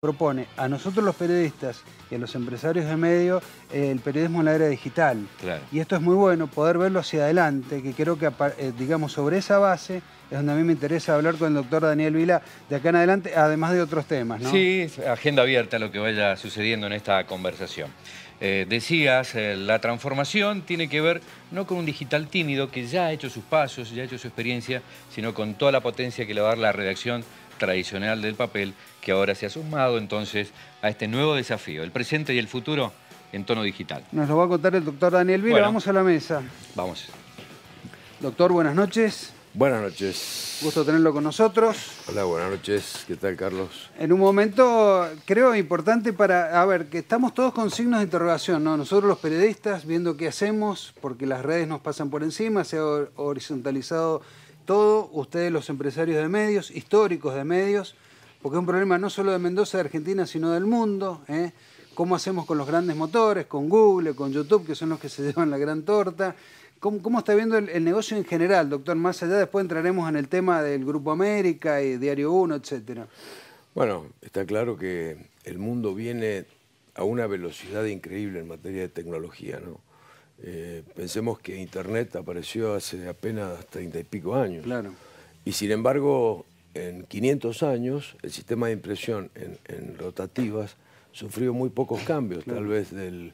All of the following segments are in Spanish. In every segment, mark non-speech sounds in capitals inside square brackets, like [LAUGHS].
propone a nosotros los periodistas y a los empresarios de medio eh, el periodismo en la era digital. Y esto es muy bueno, poder verlo hacia adelante, que creo que, eh, digamos, sobre esa base es donde a mí me interesa hablar con el doctor Daniel Vila de acá en adelante, además de otros temas, Sí, agenda abierta a lo que vaya sucediendo en esta conversación. Eh, decías, la transformación tiene que ver no con un digital tímido que ya ha hecho sus pasos, ya ha hecho su experiencia, sino con toda la potencia que le va a dar la redacción tradicional del papel que ahora se ha sumado entonces a este nuevo desafío, el presente y el futuro en tono digital. Nos lo va a contar el doctor Daniel Vila. vamos a la mesa. Vamos. Doctor, buenas noches. Buenas noches. Gusto tenerlo con nosotros. Hola, buenas noches. ¿Qué tal, Carlos? En un momento, creo importante para... A ver, que estamos todos con signos de interrogación, ¿no? Nosotros los periodistas viendo qué hacemos, porque las redes nos pasan por encima, se ha horizontalizado todo, ustedes los empresarios de medios, históricos de medios, porque es un problema no solo de Mendoza, de Argentina, sino del mundo. ¿eh? ¿Cómo hacemos con los grandes motores, con Google, con YouTube, que son los que se [LAUGHS] llevan la gran torta? ¿Cómo, está viendo el, negocio en general, doctor? Más allá, después entraremos en el tema del Grupo América y Diario 1, etcétera. Bueno, está claro que el mundo viene a una velocidad increíble en materia de tecnología, ¿no? Eh, pensemos que Internet apareció hace apenas treinta y pico años. Y sin embargo, en 500 años, el sistema de impresión en, rotativas sufrió muy pocos cambios, tal vez del,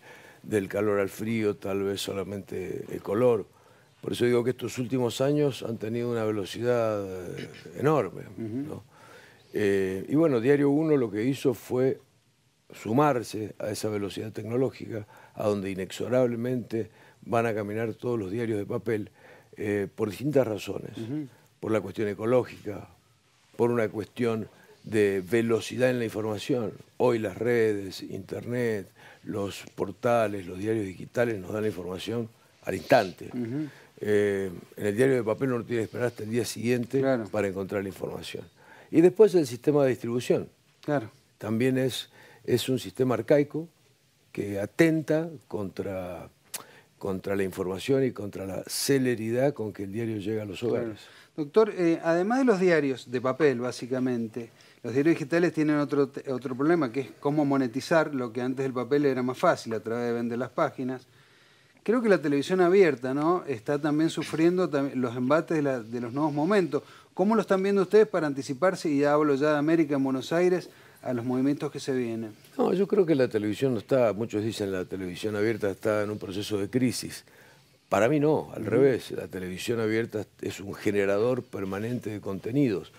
calor al frío, tal vez solamente el color. Por eso digo que estos últimos años han tenido una velocidad eh, enorme. Eh, y bueno, Diario 1 lo que hizo fue sumarse a esa velocidad tecnológica a donde inexorablemente van a caminar todos los diarios de papel eh, por distintas razones, por la cuestión ecológica, por una cuestión de velocidad en la información. Hoy las redes, internet, los portales, los diarios digitales nos dan la información al instante. Eh, en el diario de papel no tienes que esperar hasta el día siguiente para encontrar la información. Y después el sistema de distribución. También es, es un sistema arcaico, que atenta contra, contra la información y contra la celeridad con que el diario llega a los hogares. Doctor, eh, además de los diarios de papel, básicamente, los diarios digitales tienen otro, problema, que es cómo monetizar lo que antes el papel era más fácil a través de vender las páginas. Creo que la televisión abierta ¿no? está también sufriendo los embates de, los nuevos momentos. ¿Cómo lo están viendo ustedes para anticiparse? Y hablo ya de América en Buenos Aires, a los movimientos que se vienen? No, yo creo que la televisión no está, muchos dicen la televisión abierta está en un proceso de crisis. Para mí no, al revés, la televisión abierta es un generador permanente de contenidos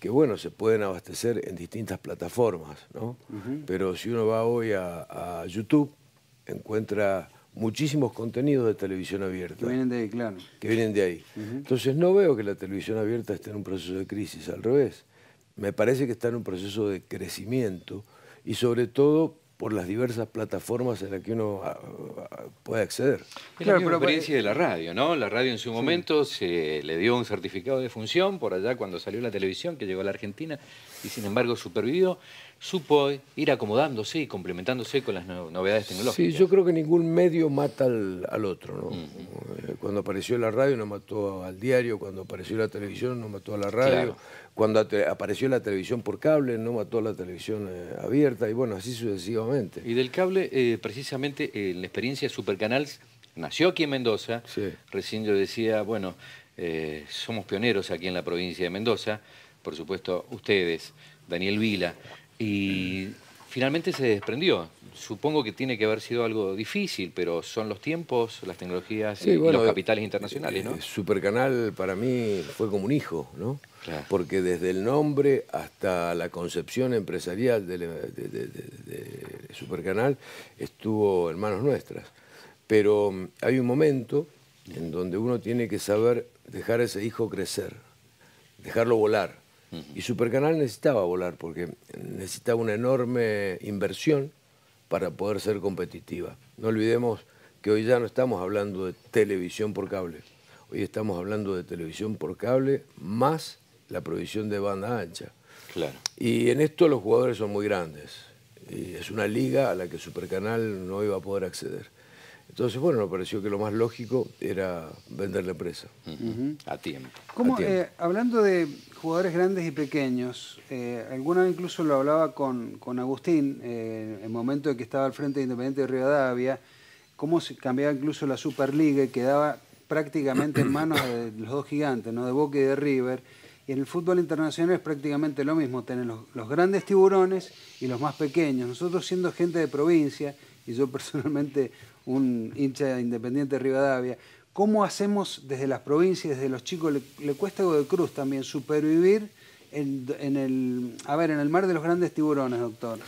que bueno, se pueden abastecer en distintas plataformas, ¿no? Pero si uno va hoy a, YouTube, encuentra muchísimos contenidos de televisión abierta. Que vienen de ahí, claro. Que vienen de ahí. Entonces no veo que la televisión abierta esté en un proceso de crisis, al revés me parece que está en un proceso de crecimiento y sobre todo por las diversas plataformas en las que uno ah, ah, puede acceder. Es la pues, experiencia de la radio, ¿no? La radio en su momento se le dio un certificado de función por allá cuando salió la televisión, que llegó a la Argentina, y sin embargo supervivió supo ir acomodándose y complementándose con las novedades tecnológicas. Sí, yo creo que ningún medio mata al, otro. Eh, cuando apareció la radio no mató al diario, cuando apareció la televisión no mató a la radio, cuando apareció la televisión por cable no mató a la televisión eh, abierta y bueno, así sucesivamente. Y del cable, eh, precisamente la experiencia Supercanals nació aquí en Mendoza, recién yo decía, bueno, somos pioneros aquí en la provincia de Mendoza, por supuesto ustedes, Daniel Vila, y finalmente se desprendió. Supongo que tiene que haber sido algo difícil, pero son los tiempos, las tecnologías y, los capitales internacionales, ¿no? Eh, eh, Supercanal para mí fue como un hijo, ¿no? Porque desde el nombre hasta la concepción empresarial de, de Supercanal estuvo en manos nuestras. Pero mm, hay un momento en donde uno tiene que saber dejar ese hijo crecer, dejarlo volar y Supercanal necesitaba volar porque necesitaba una enorme inversión para poder ser competitiva. No olvidemos que hoy ya no estamos hablando de televisión por cable. Hoy estamos hablando de televisión por cable más la provisión de banda ancha. Claro. Y en esto los jugadores son muy grandes. Y es una liga a la que Supercanal no iba a poder acceder. Entonces, bueno, me pareció que lo más lógico era vender la empresa. A tiempo. Eh, hablando de jugadores grandes y pequeños, eh, alguna vez incluso lo hablaba con, con Agustín, eh, en el momento de que estaba al frente de Independiente de Rivadavia, cómo se cambiaba incluso la Superliga y quedaba prácticamente en manos de los dos gigantes, ¿no? de Boca y de River. Y en el fútbol internacional es prácticamente lo mismo, tener los grandes tiburones y los más pequeños. Nosotros siendo gente de provincia, y yo [LAUGHS] personalmente un hincha independiente de Rivadavia. ¿Cómo hacemos desde las provincias, desde los chicos? Le, cuesta de Cruz también supervivir en, el, a ver, en el mar de los grandes tiburones, doctor.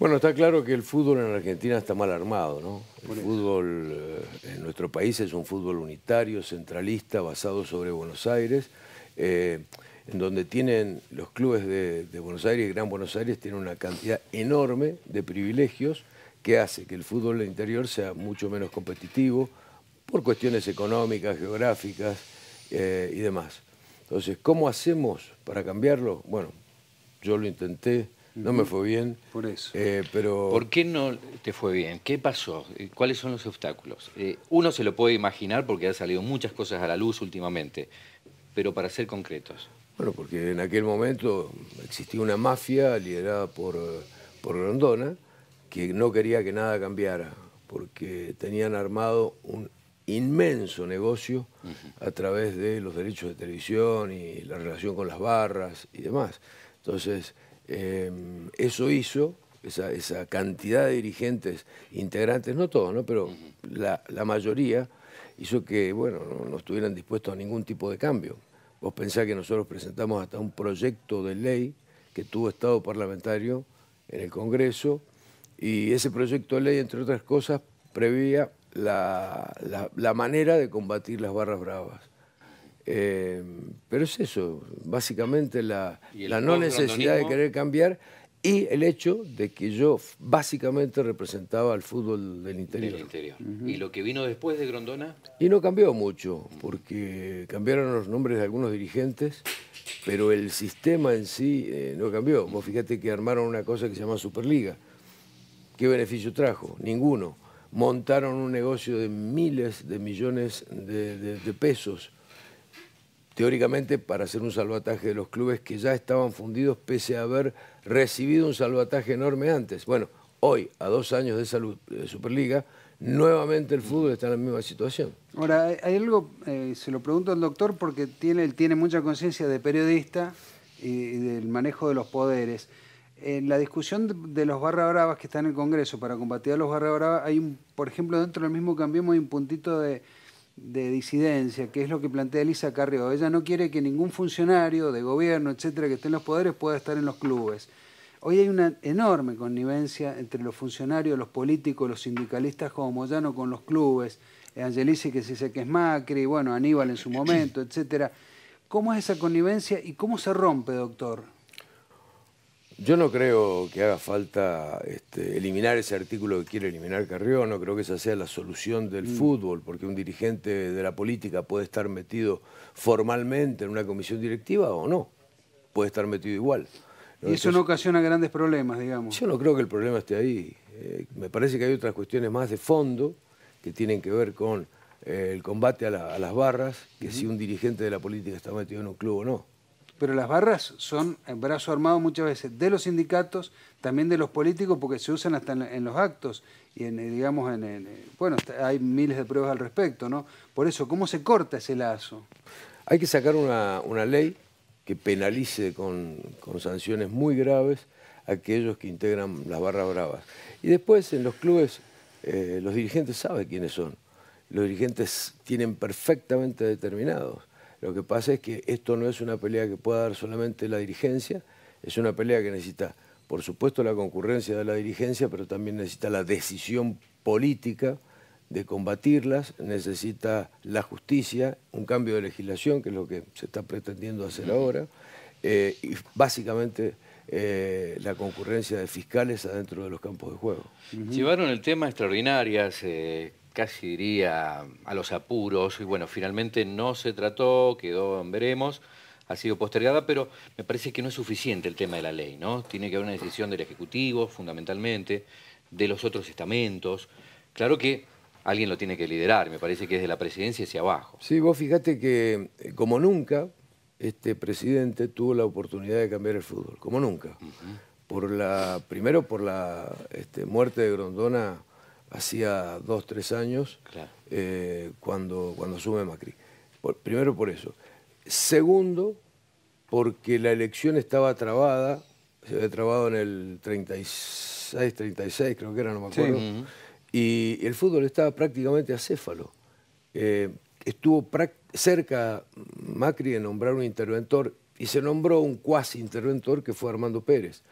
Bueno, está claro que el fútbol en Argentina está mal armado, ¿no? El fútbol eh, en nuestro país es un fútbol unitario, centralista, basado sobre Buenos Aires, eh, en donde tienen los clubes de, de Buenos Aires y Gran Buenos Aires tienen una cantidad enorme de privilegios que hace que el fútbol interior sea mucho menos competitivo por cuestiones económicas, geográficas eh, y demás. Entonces, ¿cómo hacemos para cambiarlo? Bueno, yo lo intenté, no me fue bien. Por eso. Eh, pero... ¿Por qué no te fue bien? ¿Qué pasó? Eh, ¿Cuáles son los obstáculos? uno se lo puede imaginar porque han salido muchas cosas a la luz últimamente, pero para ser concretos. Bueno, porque en aquel momento existía una mafia liderada por, por que no quería que nada cambiara, porque tenían armado un inmenso negocio a través de los derechos de televisión y la relación con las barras y demás. Entonces, em, eso hizo, esa, cantidad de dirigentes integrantes, no todos, ¿no? pero la, mayoría, hizo que bueno, no, estuvieran dispuestos a ningún tipo de cambio. Vos pensás que nosotros presentamos hasta un proyecto de ley que tuvo estado parlamentario en el Congreso, y ese proyecto de ley, entre otras cosas, prevía la, manera de combatir las barras bravas. Eh, pero es eso, básicamente la, la no necesidad de querer cambiar y el hecho de que yo básicamente representaba al fútbol del interior. ¿Y lo que vino después de Grondona? Y no cambió mucho, porque cambiaron los nombres de algunos dirigentes, pero el sistema en sí eh, no cambió. Vos fíjate que armaron una cosa que se llama Superliga ¿Qué beneficio trajo? Ninguno. Montaron un negocio de miles de millones de, pesos, teóricamente para hacer un salvataje de los clubes que ya estaban fundidos pese a haber recibido un salvataje enorme antes. Bueno, hoy, a dos años de esa Superliga, nuevamente el fútbol está en la misma situación. Ahora, hay algo, eh, se lo pregunto al doctor porque tiene, él tiene mucha conciencia de periodista y del manejo de los poderes. En la discusión de los barra bravas que está en el Congreso para combatir a los barra bravas, hay por ejemplo, dentro del mismo Cambiemos hay un puntito de, disidencia, que es lo que plantea Elisa Carrió. Ella no quiere que ningún funcionario de gobierno, etcétera, que esté en los poderes pueda estar en los clubes. Hoy hay una enorme connivencia entre los funcionarios, los políticos, los sindicalistas como Moyano con los clubes, Angelici que se dice que es Macri, bueno, Aníbal en su momento, etcétera. ¿Cómo es esa connivencia y cómo se rompe, doctor? Yo no creo que haga falta este, eliminar ese artículo que quiere eliminar Carrión, no creo que esa sea la solución del mm. fútbol, porque un dirigente de la política puede estar metido formalmente en una comisión directiva o no, puede estar metido igual. Y eso no ocasiona grandes problemas, digamos. Yo no creo que el problema esté ahí. Eh, me parece que hay otras cuestiones más de fondo que tienen que ver con eh, el combate a, las barras, que si un dirigente de la política está metido en un club o no pero las barras son el brazo armado muchas veces de los sindicatos, también de los políticos, porque se usan hasta en, los actos y en, eh, digamos, en, eh, bueno, hay miles de pruebas al respecto, ¿no? Por eso, ¿cómo se corta ese lazo? Hay que sacar una, ley que penalice con, sanciones muy graves a aquellos que integran las barras bravas. Y después en los clubes eh, los dirigentes saben quiénes son. Los dirigentes tienen perfectamente determinados lo que pasa es que esto no es una pelea que pueda dar solamente la dirigencia, es una pelea que necesita, por supuesto, la concurrencia de la dirigencia, pero también necesita la decisión política de combatirlas, necesita la justicia, un cambio de legislación, que es lo que se está pretendiendo hacer ahora, eh, y básicamente eh, la concurrencia de fiscales adentro de los campos de juego. Llevaron el tema extraordinarias, eh, casi diría, a los apuros. Y bueno, finalmente no se trató, quedó veremos, ha sido postergada, pero me parece que no es suficiente el tema de la ley, ¿no? Tiene que haber una decisión del Ejecutivo, fundamentalmente, de los otros estamentos. Claro que alguien lo tiene que liderar, me parece que es de la presidencia hacia abajo. Sí, vos fíjate que eh, como nunca este presidente tuvo la oportunidad de cambiar el fútbol, como nunca. Por la, primero por la este, muerte de Grondona hacía dos, tres años eh, cuando, cuando asume Macri. primero por eso. Segundo, porque la elección estaba trabada, se había trabado en el 36, 36 creo que era, no me acuerdo, y el fútbol estaba prácticamente acéfalo. Eh, estuvo cerca Macri de nombrar un interventor y se nombró un cuasi interventor que fue Armando Pérez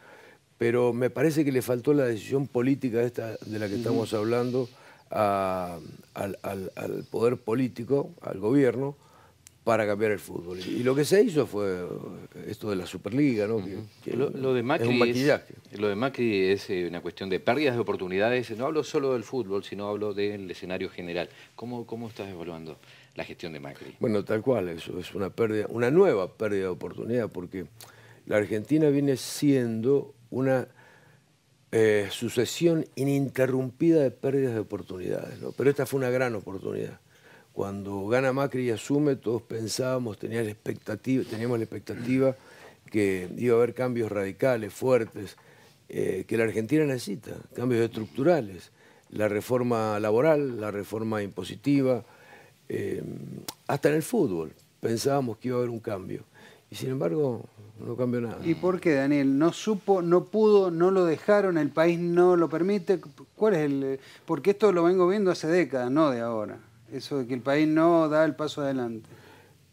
pero me parece que le faltó la decisión política esta de la que estamos hablando al, poder político, al gobierno, para cambiar el fútbol. Y lo que se hizo fue esto de la Superliga, ¿no? lo, de Macri es lo de es una cuestión de pérdidas de oportunidades. No hablo solo del fútbol, sino hablo del escenario general. ¿Cómo, cómo estás evaluando la gestión de Macri? Bueno, tal cual, eso es una pérdida, una nueva pérdida de oportunidad, porque la Argentina viene siendo una eh, sucesión ininterrumpida de pérdidas de oportunidades. Pero esta fue una gran oportunidad. Cuando gana Macri y asume, todos pensábamos, teníamos la expectativa, teníamos expectativa que iba a haber cambios radicales, fuertes, eh, que la Argentina necesita, cambios estructurales, la reforma laboral, la reforma impositiva, eh, hasta en el fútbol pensábamos que iba a haber un cambio y sin embargo no cambió nada. ¿Y por qué, Daniel? ¿No supo, no pudo, no lo dejaron, el país no lo permite? ¿Cuál es el...? Porque esto lo vengo viendo hace décadas, no de ahora. Eso de que el país no da el paso adelante.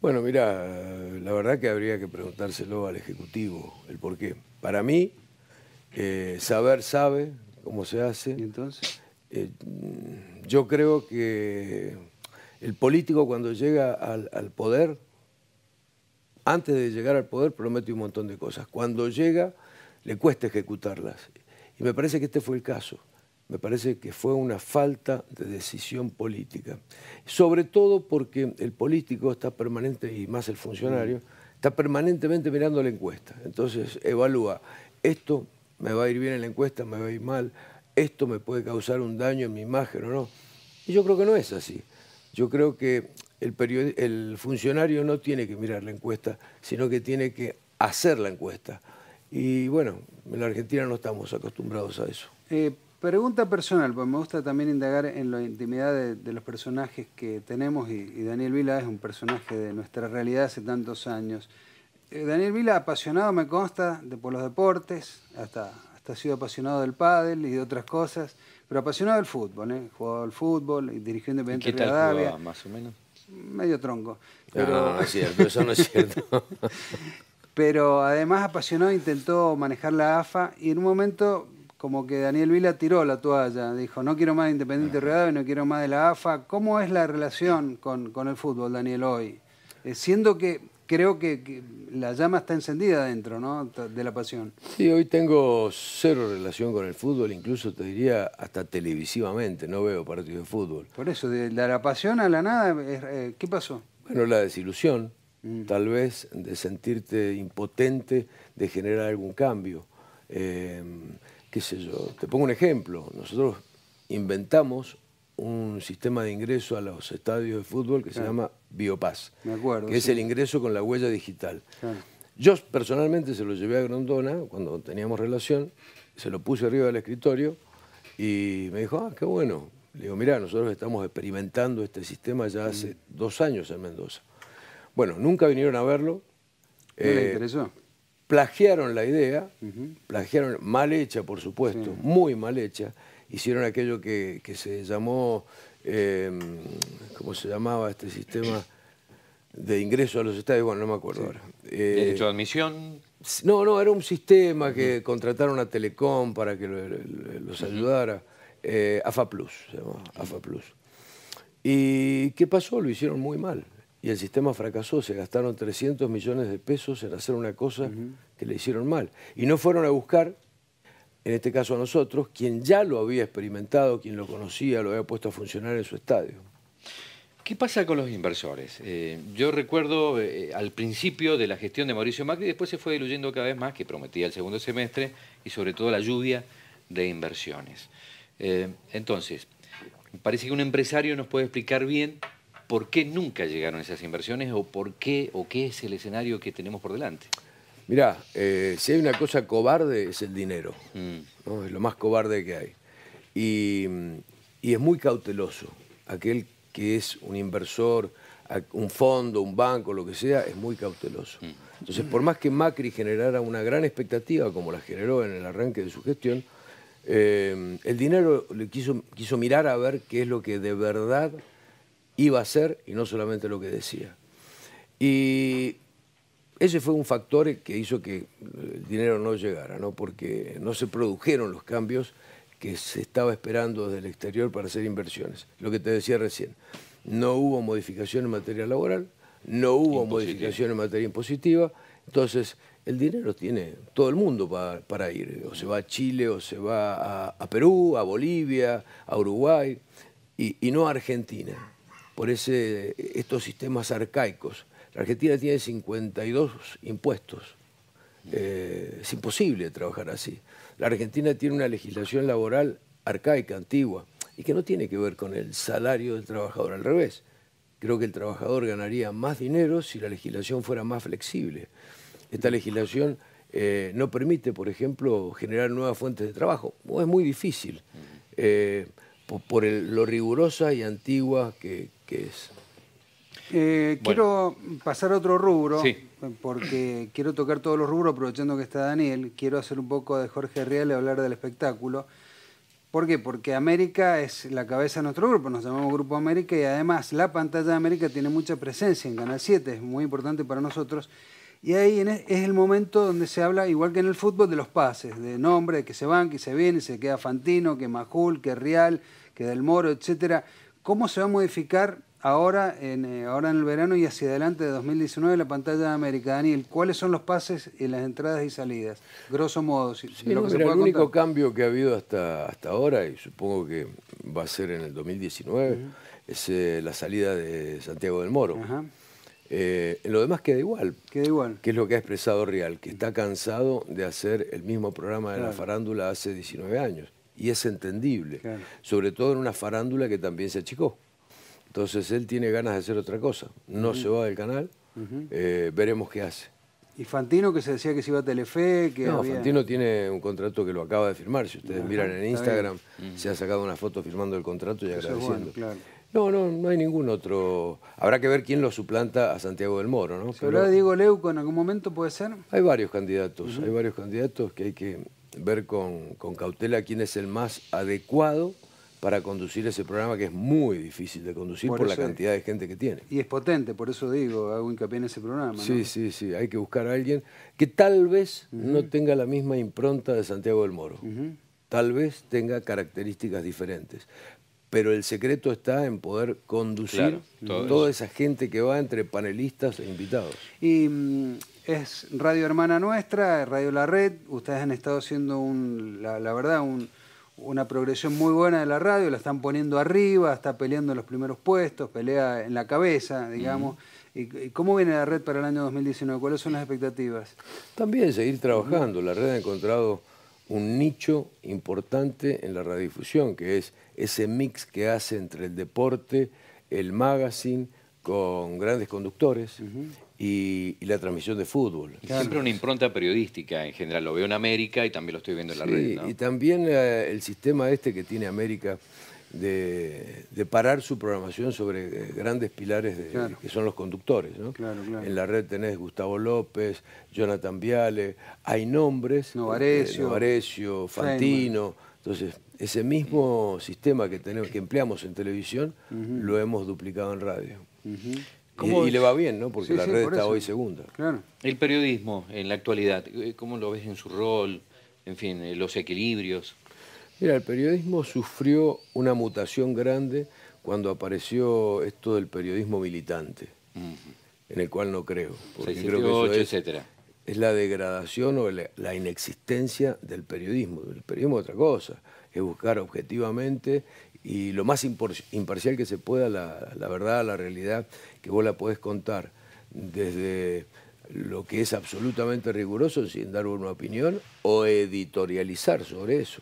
Bueno, mira, la verdad que habría que preguntárselo al Ejecutivo el por qué. Para mí, saber sabe cómo se hace. entonces? Eh, yo creo que el político cuando llega al poder antes de llegar al poder promete un montón de cosas. Cuando llega, le cuesta ejecutarlas. Y me parece que este fue el caso. Me parece que fue una falta de decisión política. Sobre todo porque el político está permanente, y más el funcionario, está permanentemente mirando la encuesta. Entonces evalúa, esto me va a ir bien en la encuesta, me va a ir mal, esto me puede causar un daño en mi imagen o no. Y yo creo que no es así. Yo creo que el, funcionario no tiene que mirar la encuesta, sino que tiene que hacer la encuesta. Y bueno, en la Argentina no estamos acostumbrados a eso. Eh, pregunta personal, pues me gusta también indagar en la intimidad de, los personajes que tenemos y, Daniel Vila es un personaje de nuestra realidad hace tantos años. Eh, Daniel Vila, apasionado me consta de, por los deportes, hasta, hasta ha sido apasionado del pádel y de otras cosas, pero apasionado del fútbol, ¿eh? jugado al fútbol y dirigió Independiente ¿Qué tal más o menos? medio tronco. Pero... Ah, no, es cierto, eso no es cierto. [LAUGHS] pero además apasionado intentó manejar la AFA y en un momento como que Daniel Vila tiró la toalla, dijo, no quiero más de Independiente y no quiero más de la AFA. ¿Cómo es la relación con, el fútbol, Daniel, hoy? Eh, siendo que creo que, la llama está encendida dentro ¿no? De la pasión. Sí, hoy tengo cero relación con el fútbol, incluso te diría hasta televisivamente, no veo partidos de fútbol. Por eso, de la, pasión a la nada, eh, ¿qué pasó? Bueno, la desilusión, mm. tal vez, de sentirte impotente de generar algún cambio. Eh, qué sé yo, te pongo un ejemplo, nosotros inventamos un sistema de ingreso a los estadios de fútbol que se llama Biopaz. Que es el ingreso con la huella digital. Yo personalmente se lo llevé a Grondona cuando teníamos relación, se lo puse arriba del escritorio y me dijo, ah, qué bueno. Le digo, mira, nosotros estamos experimentando este sistema ya mm. hace dos años en Mendoza. Bueno, nunca vinieron a verlo. ¿No eh, interesó? Plagiaron la idea, plagiaron, mal hecha por supuesto, muy mal hecha hicieron aquello que, se llamó, em, ¿cómo se llamaba este sistema? De ingreso a los estadios, bueno, no me acuerdo ahora. ¿Derecho eh, de admisión? No, no, era un sistema que contrataron a Telecom para que los ayudara. AFA eh, Plus, se llamaba, AFA Plus. ¿Y qué pasó? Lo hicieron muy mal. Y el sistema fracasó, se gastaron 300 millones de pesos en hacer una cosa que le hicieron mal. Y no fueron a buscar en este caso a nosotros, quien ya lo había experimentado, quien lo conocía, lo había puesto a funcionar en su estadio. ¿Qué pasa con los inversores? Eh, yo recuerdo eh, al principio de la gestión de Mauricio Macri, después se fue diluyendo cada vez más, que prometía el segundo semestre, y sobre todo la lluvia de inversiones. Eh, entonces, parece que un empresario nos puede explicar bien por qué nunca llegaron esas inversiones o por qué o qué es el escenario que tenemos por delante. Mirá, eh, si hay una cosa cobarde es el dinero. Mm. Es lo más cobarde que hay. Y, es muy cauteloso. Aquel que es un inversor, un fondo, un banco, lo que sea, es muy cauteloso. Mm. Entonces, por más que Macri generara una gran expectativa, como la generó en el arranque de su gestión, eh, el dinero le quiso, quiso mirar a ver qué es lo que de verdad iba a ser y no solamente lo que decía. Y ese fue un factor que hizo que eh, el dinero no llegara, ¿no? porque no se produjeron los cambios que se estaba esperando desde el exterior para hacer inversiones. Lo que te decía recién, no hubo modificación en materia laboral, no hubo modificación en materia impositiva, entonces el dinero tiene todo el mundo para, ir, o se va a Chile, o se va a, Perú, a Bolivia, a Uruguay, y, no a Argentina, por ese, estos sistemas arcaicos la Argentina tiene 52 impuestos. Eh, es imposible trabajar así. La Argentina tiene una legislación laboral arcaica, antigua, y que no tiene que ver con el salario del trabajador, al revés. Creo que el trabajador ganaría más dinero si la legislación fuera más flexible. Esta legislación eh, no permite, por ejemplo, generar nuevas fuentes de trabajo, es muy difícil, eh, por, lo rigurosa y antigua que es. Eh, quiero pasar a otro rubro, porque quiero tocar todos los rubros, aprovechando que está Daniel. Quiero hacer un poco de Jorge Real y hablar del espectáculo. ¿Por qué? Porque América es la cabeza de nuestro grupo, nos llamamos Grupo América y además la pantalla de América tiene mucha presencia en Canal 7, es muy importante para nosotros. Y ahí e, es el momento donde se habla, igual que en el fútbol, de los pases, de nombre, de que se van, que se vienen, se queda Fantino, que Majul, que Real, que Del Moro, etcétera. ¿Cómo se va a modificar ahora en, eh, ahora en el verano y hacia adelante de 2019 la pantalla de América. Daniel, ¿cuáles son los pases y las entradas y salidas? Grosso modo, si, lo El único cambio que ha habido hasta, hasta ahora, y supongo que va a ser en el 2019, es eh, la salida de Santiago del Moro. Eh, lo demás queda igual. Queda igual. Que es lo que ha expresado Real, que está cansado de hacer el mismo programa de la farándula hace 19 años. Y es entendible, sobre todo en una farándula que también se achicó. Entonces él tiene ganas de hacer otra cosa. No se va del canal, eh, veremos qué hace. ¿Y Fantino que se decía que se iba a Telefe? Que no, Fantino tiene un contrato que lo acaba de firmar. Si ustedes miran en Instagram, se ha sacado una foto firmando el contrato y agradeciendo. No, no, no hay ningún otro. Habrá que ver quién lo suplanta a Santiago del Moro, ¿no? ¿Se Pero... de Diego Leuco en algún momento, puede ser? Hay varios candidatos, hay varios candidatos que hay que ver con cautela quién es el más adecuado para conducir ese programa que es muy difícil de conducir por, la cantidad de gente que tiene. Y es potente, por eso digo, hago hincapié en ese programa. Sí, sí, sí, hay que buscar a alguien que tal vez no tenga la misma impronta de Santiago del Moro, tal vez tenga características diferentes, pero el secreto está en poder conducir toda esa gente que va entre panelistas e invitados. Y mm, es Radio Hermana Nuestra, Radio La Red, ustedes han estado haciendo, un, la verdad, un una progresión muy buena de la radio, la están poniendo arriba, está peleando en los primeros puestos, pelea en la cabeza, digamos. ¿Y cómo viene la red para el año 2019? ¿Cuáles son las expectativas? También seguir trabajando. La red ha encontrado un nicho importante en la radiodifusión, que es ese mix que hace entre el deporte, el magazine, con grandes conductores, y, la transmisión de fútbol. siempre una impronta periodística en general. Lo veo en América y también lo estoy viendo en la red. Y también eh, el sistema este que tiene América de, parar su programación sobre eh, grandes pilares que son los conductores. En la red tenés Gustavo López, Jonathan Viale, hay nombres. Novarecio. Eh, Fantino. Entonces, ese mismo mm. sistema que, tenemos, que empleamos en televisión lo hemos duplicado en radio. Y, le va bien, ¿no? Porque la red está hoy segunda. Claro. El periodismo en la actualidad, eh, ¿cómo lo ves en su rol? En fin, eh, los equilibrios. Mira, el periodismo sufrió una mutación grande cuando apareció esto del periodismo militante, en el cual no creo. Porque creo que eso es, es, la degradación o la inexistencia del periodismo. El periodismo es otra cosa, es buscar objetivamente y lo más imparcial que se pueda, la, verdad, la realidad, que vos la podés contar desde lo que es absolutamente riguroso sin dar una opinión o editorializar sobre eso.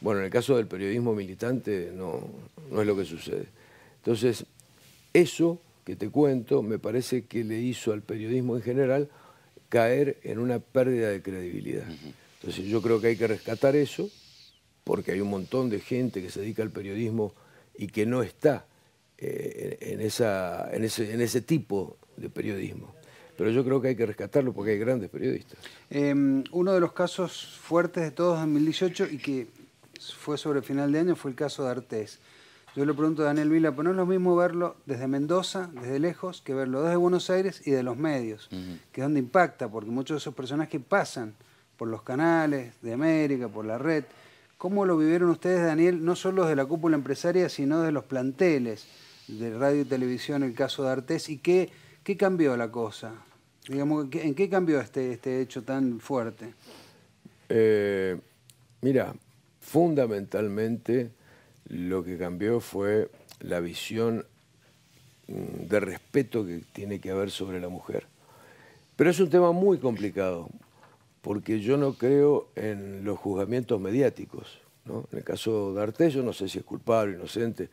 Bueno, en el caso del periodismo militante no, no es lo que sucede. Entonces, eso que te cuento me parece que le hizo al periodismo en general caer en una pérdida de credibilidad. Entonces yo creo que hay que rescatar eso, porque hay un montón de gente que se dedica al periodismo y que no está eh, en, esa, en, ese, tipo de periodismo pero yo creo que hay que rescatarlo porque hay grandes periodistas. Em, uno de los casos fuertes de todos en 2018 y que fue sobre final de año fue el caso de Artés. Yo le pregunto a Daniel Vila, pero no es lo mismo verlo desde Mendoza, desde lejos, que verlo desde Buenos Aires y de los medios, que es donde impacta, porque muchos de esos personajes pasan por los canales de América, por la red, ¿Cómo lo vivieron ustedes, Daniel, no solo de la cúpula empresaria, sino de los planteles de radio y televisión, el caso de Artés? ¿Y qué, cambió la cosa? Digamos, ¿En qué cambió este, este hecho tan fuerte? Eh, mira, fundamentalmente lo que cambió fue la visión mm, de respeto que tiene que haber sobre la mujer. Pero es un tema muy complicado, porque yo no creo en los juzgamientos mediáticos. En el caso de Artés, yo no sé si es culpable o inocente,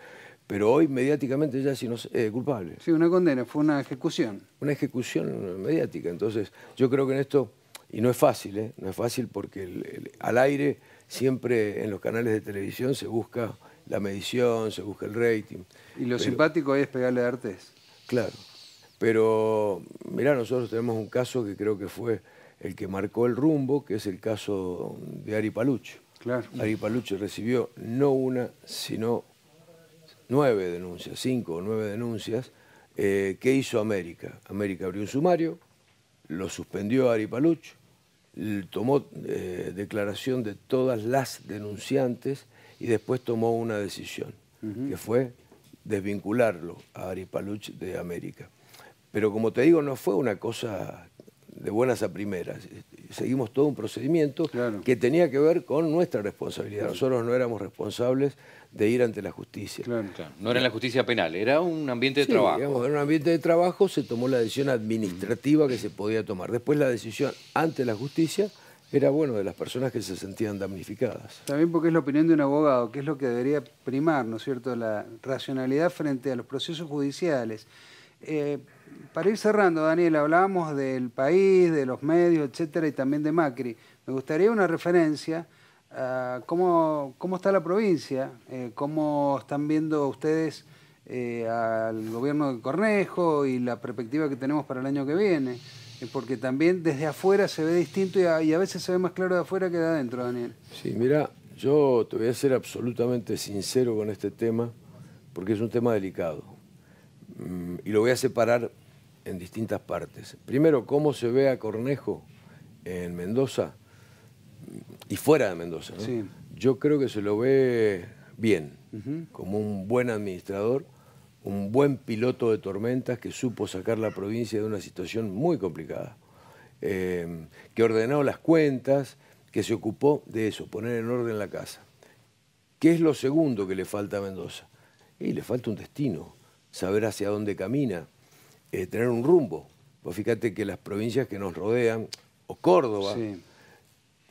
pero hoy mediáticamente ya es eh, culpable. Sí, una condena, fue una ejecución. Una ejecución mediática. Entonces, yo creo que en esto, y no es fácil, ¿eh? no es fácil porque al aire siempre en los canales de televisión se busca la medición, se busca el rating. Y lo simpático es pegarle a Artés. Claro. Pero, mirá, nosotros tenemos un caso que creo que fue el que marcó el rumbo, que es el caso de Ari Paluch. Ari Paluch recibió no una, sino nueve denuncias, cinco o nueve denuncias. Eh, ¿Qué hizo América? América abrió un sumario, lo suspendió Ari Paluch, tomó eh, declaración de todas las denunciantes y después tomó una decisión, que fue desvincularlo a Ari Paluch de América. Pero como te digo, no fue una cosa de buenas a primeras. Seguimos todo un procedimiento que tenía que ver con nuestra responsabilidad. Nosotros no éramos responsables de ir ante la justicia. Claro, claro. No era la justicia penal, era un ambiente de trabajo. Digamos, un ambiente de trabajo, se tomó la decisión administrativa que se podía tomar. Después la decisión ante la justicia era, bueno, de las personas que se sentían damnificadas. También porque es la opinión de un abogado, que es lo que debería primar, ¿no es cierto?, la racionalidad frente a los procesos judiciales. Eh, para ir cerrando, Daniel, hablábamos del país, de los medios, etcétera, y también de Macri. Me gustaría una referencia a cómo, está la provincia, eh, cómo están viendo ustedes eh, al gobierno de Cornejo y la perspectiva que tenemos para el año que viene. Eh, porque también desde afuera se ve distinto y a, y a veces se ve más claro de afuera que de adentro, Daniel. Sí, mira, yo te voy a ser absolutamente sincero con este tema, porque es un tema delicado Mm, y lo voy a separar en distintas partes. Primero, cómo se ve a Cornejo en Mendoza y fuera de Mendoza. Yo creo que se lo ve bien, como un buen administrador, un buen piloto de tormentas que supo sacar la provincia de una situación muy complicada, em, que ordenó las cuentas, que se ocupó de eso, poner en orden la casa. ¿Qué es lo segundo que le falta a Mendoza? Y le falta un destino saber hacia dónde camina, eh, tener un rumbo. Pues fíjate que las provincias que nos rodean, o Córdoba,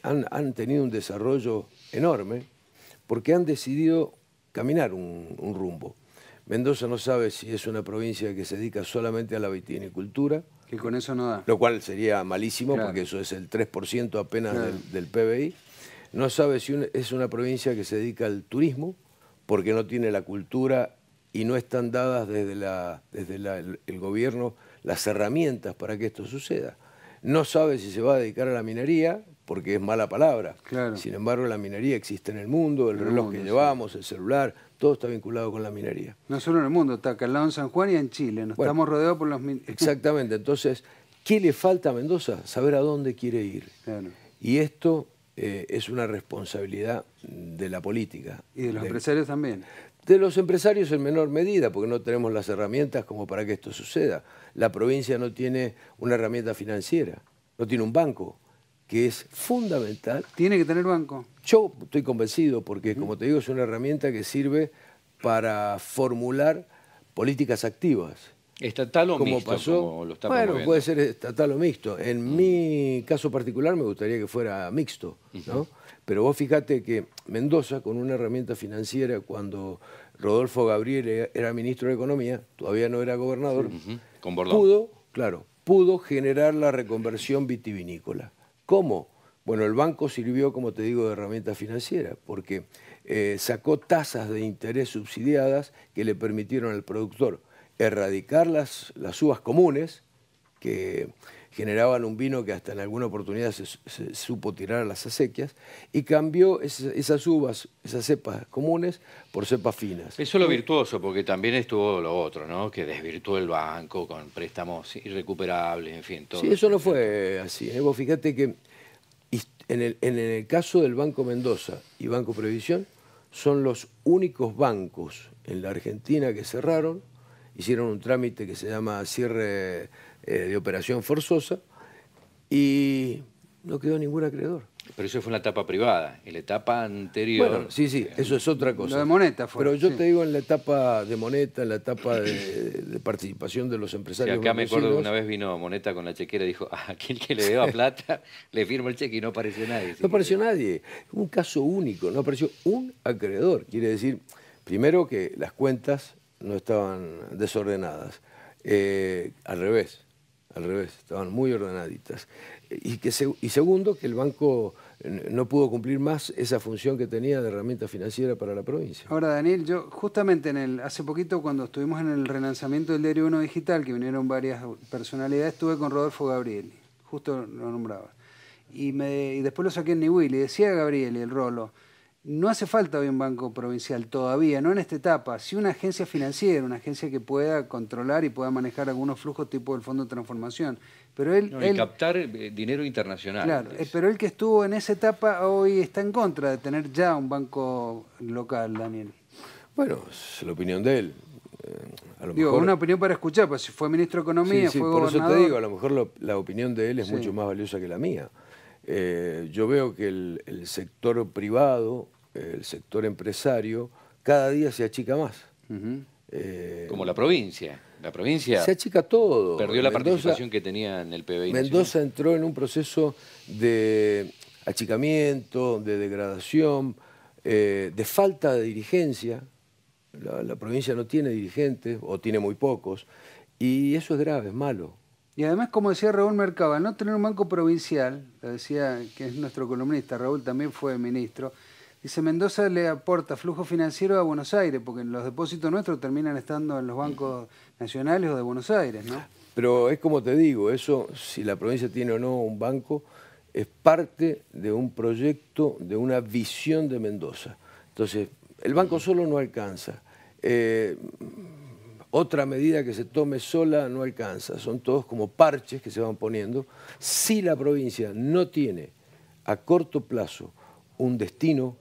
han, tenido un desarrollo enorme porque han decidido caminar un, rumbo. Mendoza no sabe si es una provincia que se dedica solamente a la vitinicultura. Que con eso no da. Lo cual sería malísimo porque eso es el 3% apenas del, PBI. No sabe si es una provincia que se dedica al turismo porque no tiene la cultura y no están dadas desde, el, gobierno las herramientas para que esto suceda. No sabe si se va a dedicar a la minería, porque es mala palabra. Sin embargo, la minería existe en el mundo, el, reloj que llevamos, el celular, todo está vinculado con la minería. No solo en el mundo, está acá al lado en San Juan y en Chile, estamos rodeados por los [LAUGHS] Exactamente, entonces, ¿qué le falta a Mendoza? Saber a dónde quiere ir. Y esto eh, es una responsabilidad de la política. Y de los empresarios también de los empresarios en menor medida, porque no tenemos las herramientas como para que esto suceda. La provincia no tiene una herramienta financiera, no tiene un banco, que es fundamental. Tiene que tener banco. Yo estoy convencido, porque como te digo, es una herramienta que sirve para formular políticas activas. Estatal o como mixto, pasó, como lo Bueno, puede ser estatal o mixto. En mi caso particular me gustaría que fuera mixto, ¿no? Pero vos fíjate que Mendoza, con una herramienta financiera, cuando Rodolfo Gabriel e-, era ministro de Economía, todavía no era gobernador, pudo, claro, pudo generar la reconversión vitivinícola. ¿Cómo? Bueno, el banco sirvió, como te digo, de herramienta financiera, porque eh, sacó tasas de interés subsidiadas que le permitieron al productor erradicar las, las uvas comunes, que generaban un vino que hasta en alguna oportunidad se, supo tirar a las acequias, y cambió esas, uvas, esas cepas comunes, por cepas finas. Eso lo virtuoso, porque también estuvo lo otro, ¿no? Que desvirtuó el banco con préstamos irrecuperables, en fin, todo. Sí, eso no fue así. ¿eh? fíjate que en el, en el caso del Banco Mendoza y Banco Previsión, son los únicos bancos en la Argentina que cerraron, hicieron un trámite que se llama cierre eh, de operación forzosa y no quedó ningún acreedor. Pero eso fue en la etapa privada, en la etapa anterior... Bueno, sí, sí, eso es otra cosa. Lo de Moneta fue. Pero yo te digo en la etapa de Moneta, en la etapa de, participación de los empresarios... acá me acuerdo que una vez vino Moneta con la chequera y dijo, a ah, aquel que le deba [LAUGHS] plata, le firma el cheque y no apareció nadie. No apareció nadie, un caso único, no apareció un acreedor. Quiere decir, primero que las cuentas no estaban desordenadas, eh, al revés al revés, estaban muy ordenaditas. Y, que y segundo, que el banco no pudo cumplir más esa función que tenía de herramienta financiera para la provincia. Ahora, Daniel, yo justamente en el, hace poquito cuando estuvimos en el relanzamiento del Diario 1 Digital, que vinieron varias personalidades, estuve con Rodolfo Gabriel, justo lo nombraba. Y, me, y después lo saqué en Niwili y decía Gabriel, el Rolo, no hace falta hoy un banco provincial todavía, no en esta etapa, Si una agencia financiera, una agencia que pueda controlar y pueda manejar algunos flujos tipo el Fondo de Transformación. Pero él, captar eh, dinero internacional. Claro, eh, pero él que estuvo en esa etapa hoy está en contra de tener ya un banco local, Daniel. Bueno, es la opinión de él. Eh, a lo mejor... una opinión para escuchar, pues si fue ministro de Economía, sí, por eso te digo, a lo mejor la opinión de él es mucho más valiosa que la mía. Eh, yo veo que el, sector privado, el sector empresario, cada día se achica más. Eh, Como la provincia. La provincia. Se achica todo. Perdió la participación que tenía en el PBI. Mendoza entró en un proceso de achicamiento, de degradación, eh, de falta de dirigencia. la provincia no tiene dirigentes o tiene muy pocos. Y eso es grave, es malo. Y además, como decía Raúl Mercado, al no tener un banco provincial, lo decía que es nuestro columnista, Raúl también fue ministro, dice Mendoza le aporta flujo financiero a Buenos Aires, porque los depósitos nuestros terminan estando en los bancos nacionales o de Buenos Aires, ¿no? Pero es como te digo, eso, si la provincia tiene o no un banco, es parte de un proyecto, de una visión de Mendoza. Entonces, el banco solo no alcanza. Eh, otra medida que se tome sola no alcanza, son todos como parches que se van poniendo. Si la provincia no tiene a corto plazo un destino,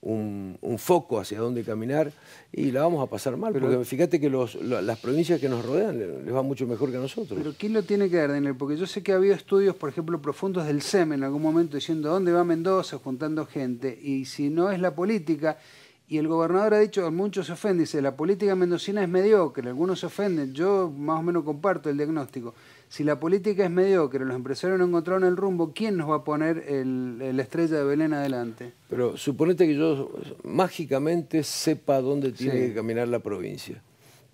un, foco hacia dónde caminar, y la vamos a pasar mal, pero, porque fíjate que las provincias que nos rodean les va mucho mejor que a nosotros. Pero ¿quién lo tiene que ver, Daniel? Porque yo sé que ha habido estudios, por ejemplo, profundos del SEM en algún momento diciendo dónde va Mendoza, juntando gente, y si no es la política y el gobernador ha dicho, muchos se ofenden, dice, la política mendocina es mediocre, algunos se ofenden, yo más o menos comparto el diagnóstico. Si la política es mediocre, los empresarios no encontraron el rumbo, ¿quién nos va a poner la estrella de Belén adelante? Pero suponete que yo mágicamente sepa dónde tiene que caminar la provincia,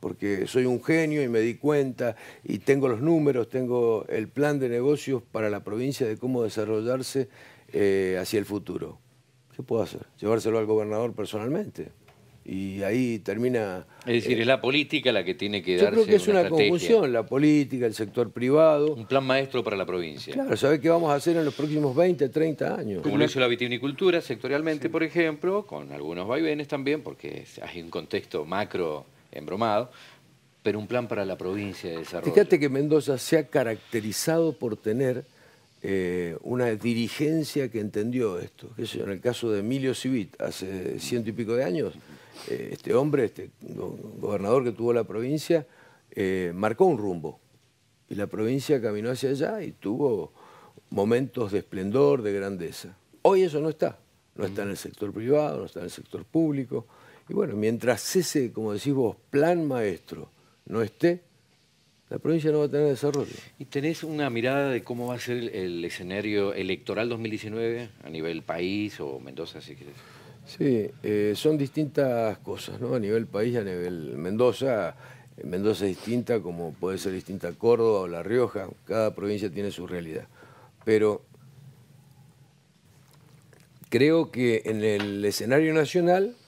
porque soy un genio y me di cuenta y tengo los números, tengo el plan de negocios para la provincia de cómo desarrollarse eh, hacia el futuro. ¿Qué puedo hacer? Llevárselo al gobernador personalmente. Y ahí termina... Es decir, eh, es la política la que tiene que yo darse Yo creo que es una, conjunción, la política, el sector privado. Un plan maestro para la provincia. Claro, saber qué vamos a hacer en los próximos 20, 30 años. Como lo hizo la vitivinicultura sectorialmente, por ejemplo, con algunos vaivenes también, porque hay un contexto macro embromado, pero un plan para la provincia de desarrollo. Fíjate que Mendoza se ha caracterizado por tener eh, una dirigencia que entendió esto. que En el caso de Emilio Civit, hace ciento y pico de años, eh, este hombre, este gobernador que tuvo la provincia, eh, marcó un rumbo. Y la provincia caminó hacia allá y tuvo momentos de esplendor, de grandeza. Hoy eso no está. No está en el sector privado, no está en el sector público. Y bueno, mientras ese, como decís vos, plan maestro no esté, la provincia no va a tener desarrollo. ¿Y tenés una mirada de cómo va a ser el, escenario electoral 2019 a nivel país o Mendoza, si querés? Sí, eh, son distintas cosas, ¿no? A nivel país, a nivel Mendoza. Mendoza es distinta, como puede ser distinta Córdoba o La Rioja. Cada provincia tiene su realidad. Pero creo que en el escenario nacional